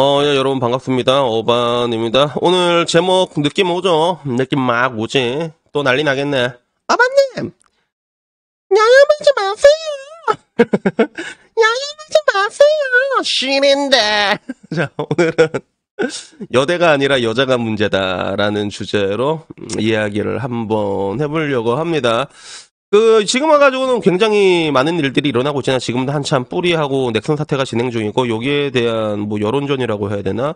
어, 예, 여러분 반갑습니다. 어반입니다. 오늘 제목 느낌 오죠? 느낌 막 오지? 또 난리 나겠네. 어반님! 양양하지 마세요! 양양하지 마세요! 쉬는데! 자, 오늘은 여대가 아니라 여자가 문제다라는 주제로 이야기를 한번 해보려고 합니다. 그 지금 와가지고는 굉장히 많은 일들이 일어나고 있잖아. 지금도 한참 뿌리하고 넥슨 사태가 진행 중이고 여기에 대한 뭐 여론전이라고 해야 되나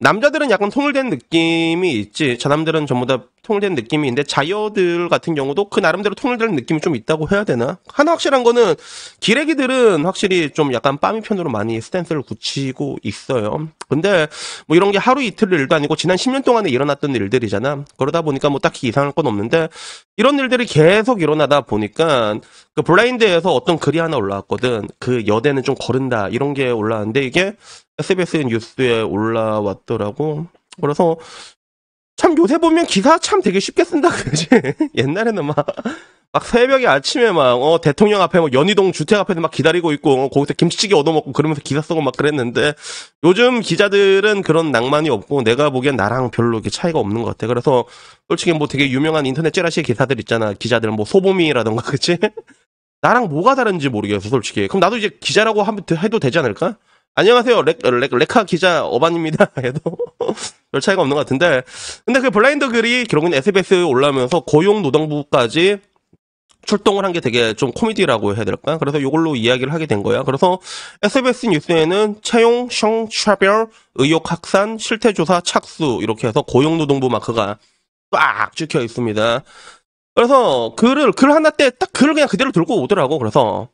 남자들은 약간 통일된 느낌이 있지 자남들은 전부 다 통일된 느낌이 있는데 자여들 같은 경우도 그 나름대로 통일된 느낌이 좀 있다고 해야 되나 하나 확실한 거는 기레기들은 확실히 좀 약간 빠미 편으로 많이 스탠스를 굳히고 있어요 근데 뭐 이런 게 하루 이틀 일도 아니고 지난 10년 동안에 일어났던 일들이잖아 그러다 보니까 뭐 딱히 이상할 건 없는데 이런 일들이 계속 일어나다 보니까 그 블라인드에서 어떤 글이 하나 올라왔거든 그 여대는 좀 거른다 이런 게 올라왔는데 이게 SBS 뉴스에 올라왔더라고. 그래서 참 요새 보면 기사 참 되게 쉽게 쓴다 그지 옛날에는 막막 새벽에 아침에 막 어 대통령 앞에 뭐 연희동 주택 앞에서 막 기다리고 있고 어, 거기서 김치찌개 얻어먹고 그러면서 기사 쓰고 막 그랬는데 요즘 기자들은 그런 낭만이 없고 내가 보기엔 나랑 별로 이게 차이가 없는 것 같아 그래서 솔직히 뭐 되게 유명한 인터넷 찌라시 기사들 있잖아 기자들 뭐 소보미라던가 그치 나랑 뭐가 다른지 모르겠어 솔직히 그럼 나도 이제 기자라고 하면 해도 되지 않을까 안녕하세요. 레, 레, 레카 기자 어반입니다. 해도 별 차이가 없는 것 같은데. 근데 그 블라인드 글이 결국은 SBS에 올라오면서 고용노동부까지 출동을 한 게 되게 좀 코미디라고 해야 될까? 그래서 이걸로 이야기를 하게 된 거야. 그래서 SBS 뉴스에는 채용, 성차별, 의혹 확산, 실태조사 착수 이렇게 해서 고용노동부 마크가 빡 찍혀 있습니다. 그래서 글을 글 하나 때 딱 글을 그냥 그대로 들고 오더라고. 그래서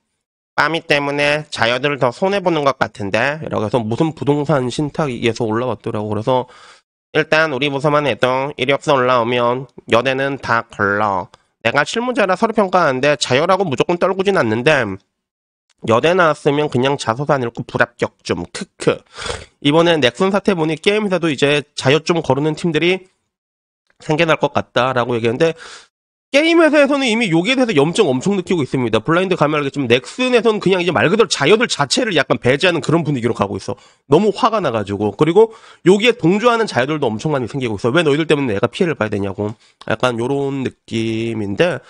빠미 때문에 자여들을더 손해보는 것 같은데 이렇게 해서 무슨 부동산 신탁이 계속 올라왔더라고 그래서 일단 우리 부서만 해도 이력서 올라오면 여대는다 걸러 내가 실무자라 서류 평가하는데 자여라고 무조건 떨구진 않는데 여대 나왔으면 그냥 자소서안 읽고 불합격 좀 크크 이번에 넥슨 사태 보니 게임사도 이제 자여 좀 거르는 팀들이 생겨날 것 같다라고 얘기했는데 게임 회사에서는 이미 여기에 대해서 염증 엄청 느끼고 있습니다. 블라인드 가면 알겠지만 넥슨에서는 그냥 이제 말 그대로 자여들 자체를 약간 배제하는 그런 분위기로 가고 있어. 너무 화가 나가지고 그리고 여기에 동조하는 자여들도 엄청 많이 생기고 있어. 왜 너희들 때문에 내가 피해를 봐야 되냐고. 약간 요런 느낌인데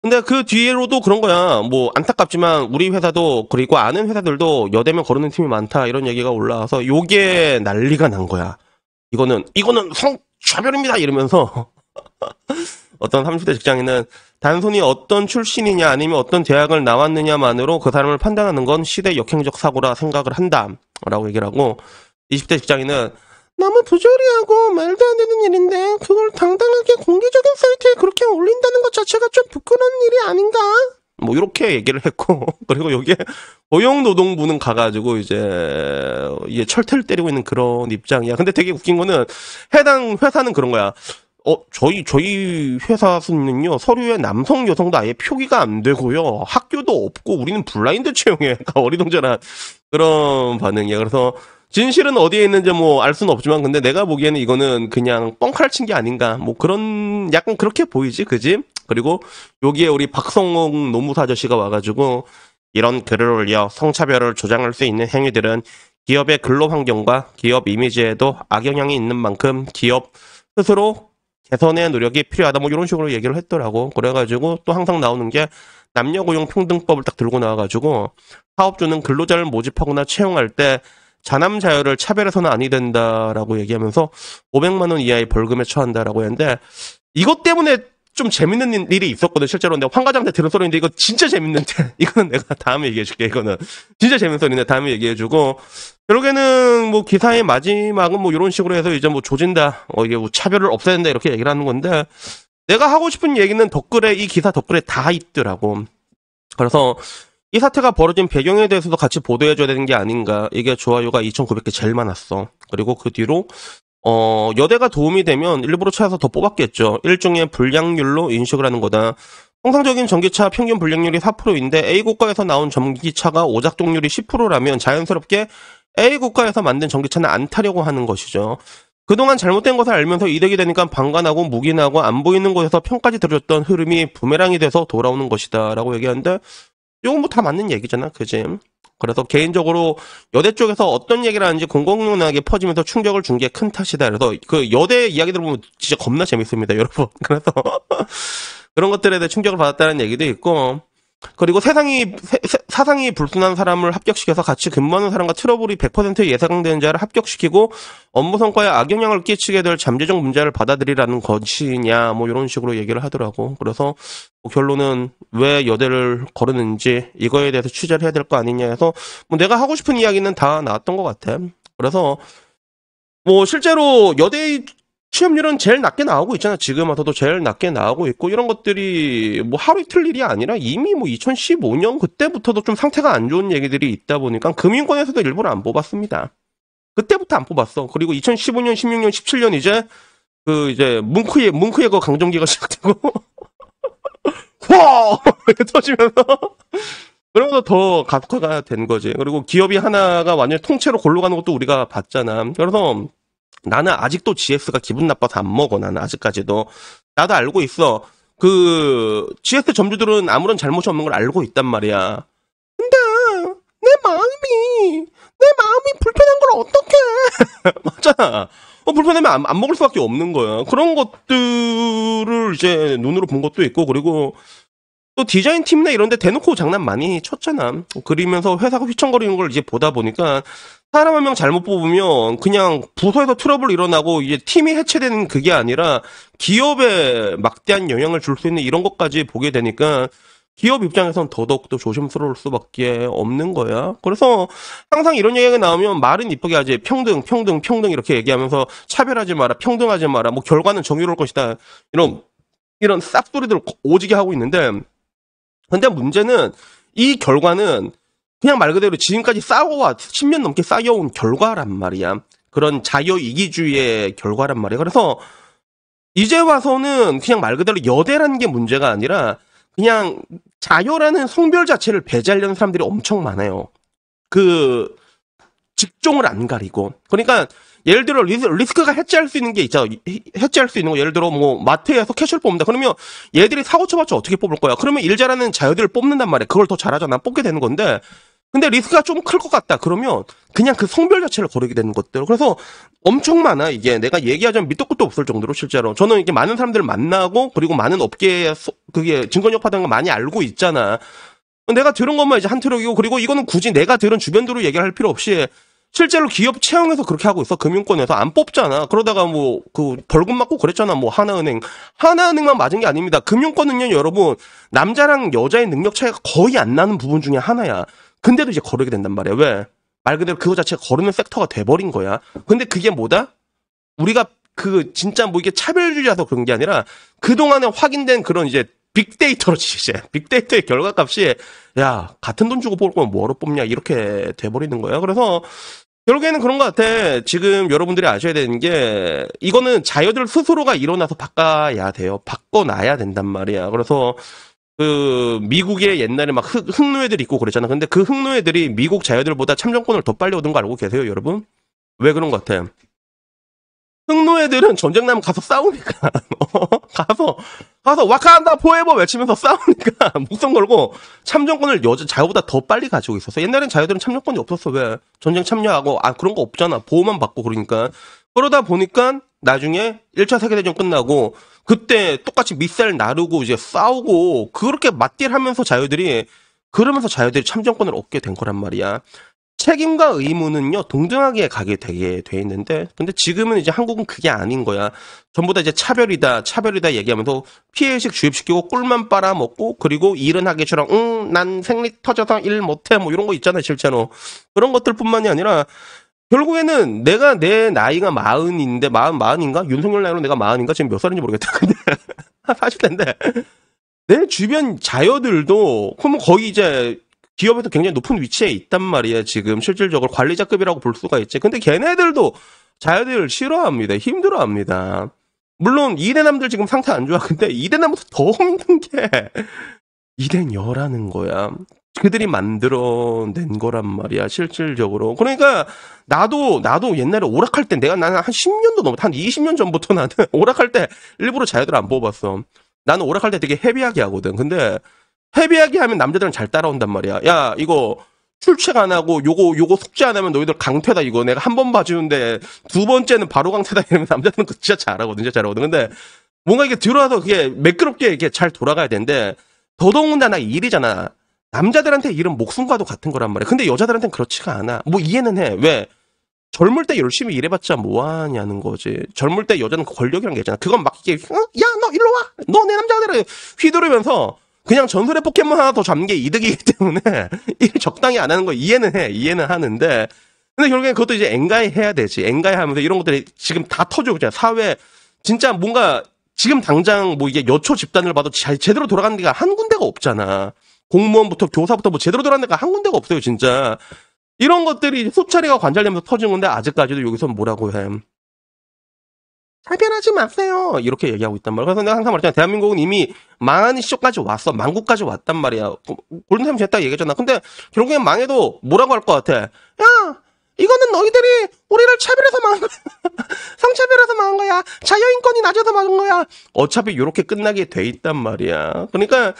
근데 그 뒤로도 그런 거야. 뭐 안타깝지만 우리 회사도 그리고 아는 회사들도 여대면 거르는 팀이 많다 이런 얘기가 올라와서 요에 난리가 난 거야. 이거는 이거는 성차별입니다 이러면서 어떤 30대 직장인은 단순히 어떤 출신이냐 아니면 어떤 대학을 나왔느냐만으로 그 사람을 판단하는 건 시대 역행적 사고라 생각을 한다라고 얘기를 하고 20대 직장인은 너무 부조리하고 말도 안 되는 일인데 그걸 당당하게 공개적인 사이트에 그렇게 올린다는 것 자체가 좀 부끄러운 일이 아닌가? 뭐 이렇게 얘기를 했고 그리고 여기에 고용노동부는 가가지고 이제 이게 철퇴를 때리고 있는 그런 입장이야. 근데 되게 웃긴 거는 해당 회사는 그런 거야. 어, 저희, 저희 회사 수는요, 서류에 남성, 여성도 아예 표기가 안 되고요, 학교도 없고, 우리는 블라인드 채용에 이요 그러니까 어리둥절한 그런 반응이에요 그래서, 진실은 어디에 있는지 뭐알 수는 없지만, 근데 내가 보기에는 이거는 그냥 뻥칼 친 게 아닌가. 뭐 그런, 약간 그렇게 보이지, 그지? 그리고 여기에 우리 박성웅 노무사 아저씨가 와가지고, 이런 글을 올려 성차별을 조장할 수 있는 행위들은 기업의 근로 환경과 기업 이미지에도 악영향이 있는 만큼 기업 스스로 개선의 노력이 필요하다 뭐 이런 식으로 얘기를 했더라고 그래가지고 또 항상 나오는 게 남녀고용평등법을 딱 들고 나와가지고 사업주는 근로자를 모집하거나 채용할 때 자남자여를 차별해서는 아니 된다라고 얘기하면서 500만 원 이하의 벌금에 처한다라고 했는데 이것 때문에 좀 재밌는 일이 있었거든 실제로 근데 황과장한테 들은 소리인데 이거 진짜 재밌는데 이거는 내가 다음에 얘기해줄게 이거는 진짜 재밌는 소리인데 다음에 얘기해주고 결국에는 뭐 기사의 마지막은 뭐 이런 식으로 해서 이제 뭐 조진다 어 이게 뭐 차별을 없애야 된다 이렇게 얘기를 하는 건데 내가 하고 싶은 얘기는 덧글에 이 기사 덧글에 다 있더라고 그래서 이 사태가 벌어진 배경에 대해서도 같이 보도해줘야 되는 게 아닌가. 이게 좋아요가 2,900개 제일 많았어. 그리고 그 뒤로 어, 여대가 도움이 되면 일부러 찾아서 더 뽑았겠죠. 일종의 불량률로 인식을 하는 거다. 통상적인 전기차 평균 불량률이 4%인데 A 국가에서 나온 전기차가 오작동률이 10%라면 자연스럽게 A 국가에서 만든 전기차는 안 타려고 하는 것이죠. 그동안 잘못된 것을 알면서 이득이 되니까 방관하고 묵인하고 안 보이는 곳에서 평까지 들어줬던 흐름이 부메랑이 돼서 돌아오는 것이다 라고 얘기하는데 이건 뭐다 맞는 얘기잖아 그지? 그래서 개인적으로 여대 쪽에서 어떤 얘기를 하는지 공공연하게 퍼지면서 충격을 준 게 큰 탓이다. 그래서 그 여대 이야기 들보면 진짜 겁나 재밌습니다, 여러분. 그래서 그런 것들에 대해 충격을 받았다는 얘기도 있고 그리고 세상이 세, 세, 사상이 불순한 사람을 합격시켜서 같이 근무하는 사람과 트러블이 100% 예상되는 자를 합격시키고 업무 성과에 악영향을 끼치게 될 잠재적 문제를 받아들이라는 것이냐 뭐 이런 식으로 얘기를 하더라고. 그래서 뭐 결론은 왜 여대를 거르는지 이거에 대해서 취재를 해야 될 거 아니냐 해서 뭐 내가 하고 싶은 이야기는 다 나왔던 것 같아. 그래서 뭐 실제로 여대 취업률은 제일 낮게 나오고 있잖아. 지금 와서도 제일 낮게 나오고 있고 이런 것들이 뭐 하루 이틀 일이 아니라 이미 뭐 2015년 그때부터도 좀 상태가 안 좋은 얘기들이 있다 보니까 금융권에서도 일부러 안 뽑았습니다. 그때부터 안 뽑았어. 그리고 2015년, 16년, 17년 이제 그 이제 뭉크의 뭉크의 그 강정기가 시작되고 와 이렇게 터지면서 그러면서 더가 각화가 된 거지. 그리고 기업이 하나가 완전 히 통째로 골로 가는 것도 우리가 봤잖아. 그래서 나는 아직도 GS가 기분 나빠서 안 먹어. 나는 아직까지도. 나도 알고 있어. 그 GS 점주들은 아무런 잘못이 없는 걸 알고 있단 말이야. 근데 내 마음이 내 마음이 불편한 걸 어떡해. 맞잖아. 어, 불편하면 안, 안 먹을 수밖에 없는 거야. 그런 것들을 이제 눈으로 본 것도 있고 그리고 또 디자인 팀이나 이런데 대놓고 장난 많이 쳤잖아. 그리면서 회사가 휘청거리는 걸 이제 보다 보니까 사람 한 명 잘못 뽑으면 그냥 부서에서 트러블 일어나고 이제 팀이 해체되는 그게 아니라 기업에 막대한 영향을 줄 수 있는 이런 것까지 보게 되니까 기업 입장에선 더더욱더 조심스러울 수밖에 없는 거야. 그래서 항상 이런 얘기가 나오면 말은 이쁘게 하지. 평등, 평등, 평등 이렇게 얘기하면서 차별하지 마라, 평등하지 마라, 뭐 결과는 정의로울 것이다. 이런, 이런 싹소리들 오지게 하고 있는데. 근데 문제는 이 결과는 그냥 말 그대로 지금까지 싸워와 10년 넘게 쌓여온 결과란 말이야. 그런 자유 이기주의의 결과란 말이야. 그래서 이제 와서는 그냥 말 그대로 여대라는 게 문제가 아니라 그냥 자유라는 성별 자체를 배제하려는 사람들이 엄청 많아요. 그 직종을 안 가리고. 그러니까 예를 들어 리스크가 해체할 수 있는 게 있죠. 해체할 수 있는 거 예를 들어 뭐 마트에서 캐셔를 뽑는다. 그러면 얘들이 사고 쳐봤자 어떻게 뽑을 거야? 그러면 일 잘하는 자유들을 뽑는단 말이야. 그걸 더 잘하잖아. 뽑게 되는 건데 근데 리스크가 좀 클 것 같다. 그러면 그냥 그 성별 자체를 거르게 되는 것들. 그래서 엄청 많아. 이게 내가 얘기하자면 밑도 끝도 없을 정도로 실제로. 저는 이게 많은 사람들을 만나고 그리고 많은 업계에 그게 증권역 파는 거 많이 알고 있잖아. 내가 들은 것만 이제 한 트럭이고 그리고 이거는 굳이 내가 들은 주변도로 얘기할 필요 없이 실제로 기업 채용해서 그렇게 하고 있어. 금융권에서 안 뽑잖아. 그러다가 뭐 그 벌금 맞고 그랬잖아. 뭐 하나은행. 하나은행만 맞은 게 아닙니다. 금융권은요, 여러분, 남자랑 여자의 능력 차이가 거의 안 나는 부분 중에 하나야. 근데도 이제 거르게 된단 말이야. 왜? 말 그대로 그거 자체가 거르는 섹터가 돼버린 거야. 근데 그게 뭐다? 우리가 그 진짜 뭐 이게 차별주의라서 그런 게 아니라 그동안에 확인된 그런 이제 빅데이터로 이제 빅데이터의 결과값이 야 같은 돈 주고 뽑을 거면 뭐로 뽑냐 이렇게 돼버리는 거야 그래서 결국에는 그런 것 같아. 지금 여러분들이 아셔야 되는 게 이거는 자녀들 스스로가 일어나서 바꿔야 돼요. 바꿔놔야 된단 말이야. 그래서 그 미국의 옛날에 막 흑, 흑노예들 이 있고 그랬잖아. 근데 그 흑노예들이 미국 자유들보다 참정권을 더 빨리 얻은 거 알고 계세요, 여러분? 왜 그런 것 같아요? 흑노예들은 전쟁 나면 가서 싸우니까 가서 가서 와카한다 포에버 외치면서 싸우니까 목숨 걸고 참정권을 여자 자유보다 더 빨리 가지고 있었어. 옛날엔 자유들은 참정권이 없었어. 왜 전쟁 참여하고 아 그런 거 없잖아. 보호만 받고 그러니까 그러다 보니까 나중에 1차 세계대전 끝나고 그때 똑같이 밑살 나르고 이제 싸우고 그렇게 맞딜하면서 자유들이 그러면서 자유들이 참정권을 얻게 된 거란 말이야. 책임과 의무는요 동등하게 가게 되게 돼 있는데 근데 지금은 이제 한국은 그게 아닌 거야 전부 다 이제 차별이다 차별이다 얘기하면서 피해의식 주입시키고 꿀만 빨아먹고 그리고 일은 하기 싫어 응난 생리 터져서 일 못해 뭐 이런 거 있잖아 실제로 그런 것들뿐만이 아니라 결국에는 내가 내 나이가 마흔인데 마흔 마흔인가 윤석열 나이로 내가 마흔인가 지금 몇 살인지 모르겠다 근데 사실 텐데 내 주변 자녀들도 그러면 거의 이제 기업에서 굉장히 높은 위치에 있단 말이야 지금 실질적으로 관리자급이라고 볼 수가 있지 근데 걔네들도 자녀들 싫어합니다 힘들어합니다 물론 이대남들 지금 상태 안 좋아 근데 이대남보다 더 힘든 게 이대녀라는 거야 그들이 만들어낸 거란 말이야 실질적으로 그러니까 나도 나도 옛날에 오락할 때 내가 나는 한 10년도 넘었 한 20년 전부터 나는 오락할 때 일부러 자유들 안 뽑았어 나는 오락할 때 되게 헤비하게 하거든 근데 헤비하게 하면 남자들은 잘 따라온단 말이야 야 이거 출첵 안 하고 요거 요거 숙제 안 하면 너희들 강퇴다 이거 내가 한 번 봐주는데 두 번째는 바로 강퇴다 이러면 남자들은 진짜 잘하거든 진짜 잘하거든 근데 뭔가 이게 들어와서 그게 매끄럽게 이게 잘 돌아가야 되는데 더더군다나 일이잖아 남자들한테 이런 목숨과도 같은 거란 말이야. 근데 여자들한테는 그렇지가 않아. 뭐 이해는 해. 왜? 젊을 때 열심히 일해봤자 뭐하냐는 거지. 젊을 때 여자는 권력이란 게 있잖아. 그건 막 이게 어? 야너 일로 와. 너 내 남자들을 휘두르면서 그냥 전설의 포켓몬 하나 더 잡는 게 이득이기 때문에 일 적당히 안 하는 거 이해는 해. 이해는 하는데 근데 결국엔 그것도 이제 엔가이 해야 되지. 엔가이 하면서 이런 것들이 지금 다 터져 그냥 사회 진짜 뭔가 지금 당장 뭐 이게 여초 집단을 봐도 잘 제대로 돌아가는 데가 한 군데가 없잖아. 공무원부터 교사부터 뭐 제대로 들어왔는가한 군데가 없어요, 진짜. 이런 것들이 소차리가 관찰되면서 터진 건데 아직까지도 여기서 뭐라고 해. 차별하지 마세요. 이렇게 얘기하고 있단 말이에요 그래서 내가 항상 말했잖아. 대한민국은 이미 망한 시점까지 왔어. 망국까지 왔단 말이야. 골든타임 됐다 얘기했잖아. 근데 결국엔 망해도 뭐라고 할 것 같아. 야! 이거는 너희들이 우리를 차별해서 망한 거야. 성차별해서 망한 거야. 자유인권이 낮아서 망한 거야. 어차피 이렇게 끝나게 돼 있단 말이야. 그러니까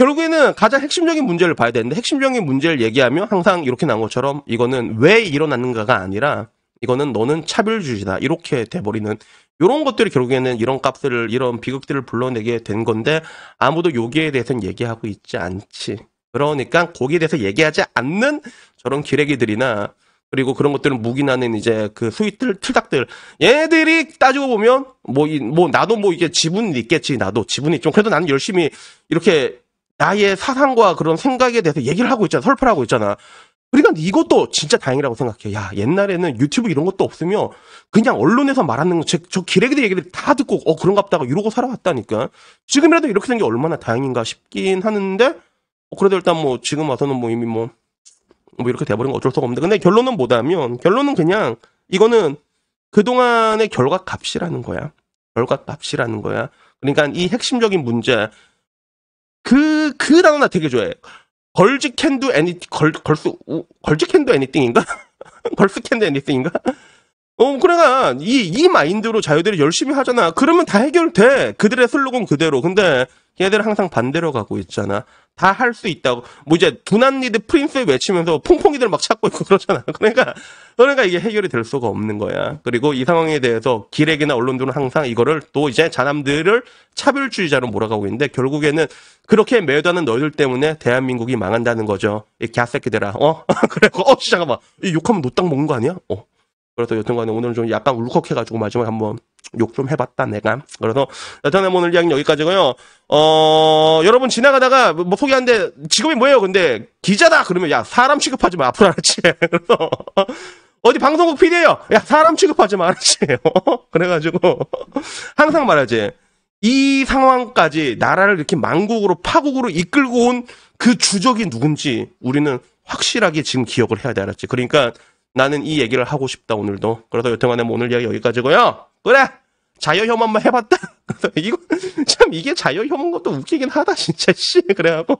결국에는 가장 핵심적인 문제를 봐야 되는데 핵심적인 문제를 얘기하면 항상 이렇게 나온 것처럼 이거는 왜 일어났는가가 아니라 이거는 너는 차별주의다 이렇게 돼버리는 이런 것들이 결국에는 이런 값을 이런 비극들을 불러내게 된 건데 아무도 여기에 대해서는 얘기하고 있지 않지 그러니까 거기에 대해서 얘기하지 않는 저런 기레기들이나 그리고 그런 것들은 묵기나는 이제 그 수익들 틀닥들 얘들이 따지고 보면 뭐이뭐 뭐 나도 뭐 이게 지분이 있겠지 나도 지분이 좀 그래도 나는 열심히 이렇게 나의 사상과 그런 생각에 대해서 얘기를 하고 있잖아. 설파하고 있잖아. 그러니까 이것도 진짜 다행이라고 생각해. 요 야, 옛날에는 유튜브 이런 것도 없으며 그냥 언론에서 말하는 저, 저 기레기들 얘기를 다 듣고 어 그런갑다가 이러고 살아왔다니까. 지금이라도 이렇게 된 게 얼마나 다행인가 싶긴 하는데 어, 그래도 일단 뭐 지금 와서는 뭐 이미 뭐, 뭐 이렇게 돼버린 거 어쩔 수가 없는데 근데 결론은 뭐다면 결론은 그냥 이거는 그동안의 결과값이라는 거야. 결과값이라는 거야. 그러니까 이 핵심적인 문제 그, 그 단어 나 되게 좋아해. 걸즈 캔두 애니, 걸, 걸스, 걸즈 캔두 애니띵인가? 걸스 캔두 애니띵인가? 어, 그러니까, 이, 이 마인드로 자유들이 열심히 하잖아. 그러면 다 해결돼. 그들의 슬로건 그대로. 근데, 얘들 항상 반대로 가고 있잖아. 다할수 있다고. 뭐 이제 두난리드 프린스 외치면서 퐁퐁이들 막 찾고 있고 그러잖아. 그러니까 그러니까 이게 해결이 될 수가 없는 거야. 그리고 이 상황에 대해서 기렉이나 언론들은 항상 이거를 또 이제 자남들을 차별주의자로 몰아가고 있는데 결국에는 그렇게 매도하는 너희들 때문에 대한민국이 망한다는 거죠. 이 개새끼들아. 어? 그래갖고 어 잠깐만. 이 욕하면 노땅 먹는 거 아니야? 어. 그래서 여튼간에 오늘은 좀 약간 울컥해가지고 마지막에 한번 욕 좀 해봤다 내가. 그래서 여튼간에 오늘 이야기는 여기까지고요. 어 여러분 지나가다가 뭐포기하는데 뭐 직업이 뭐예요? 근데 기자다 그러면 야 사람 취급하지 마 앞으로 알았지. 그래서 어디 방송국 PD예요. 야 사람 취급하지 마 알았지. 그래가지고 항상 말하지. 이 상황까지 나라를 이렇게 망국으로 파국으로 이끌고 온 그 주적이 누군지 우리는 확실하게 지금 기억을 해야 돼 알았지. 그러니까 나는 이 얘기를 하고 싶다 오늘도. 그래서 여태만에 뭐 오늘 이야기 여기까지고요. 그래. 자여 혐오 한번 해봤다. 이거 참 이게 자여 혐오인 것도 웃기긴 하다 진짜 씨 그래갖고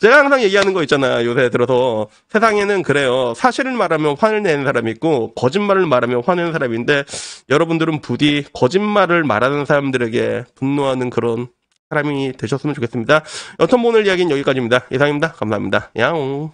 제가 항상 얘기하는 거 있잖아 요새 들어서 세상에는 그래요 사실을 말하면 화를 내는 사람이 있고 거짓말을 말하면 화내는 사람인데 여러분들은 부디 거짓말을 말하는 사람들에게 분노하는 그런 사람이 되셨으면 좋겠습니다. 여튼 뭐 오늘 이야기는 여기까지입니다. 이상입니다. 감사합니다. 야옹.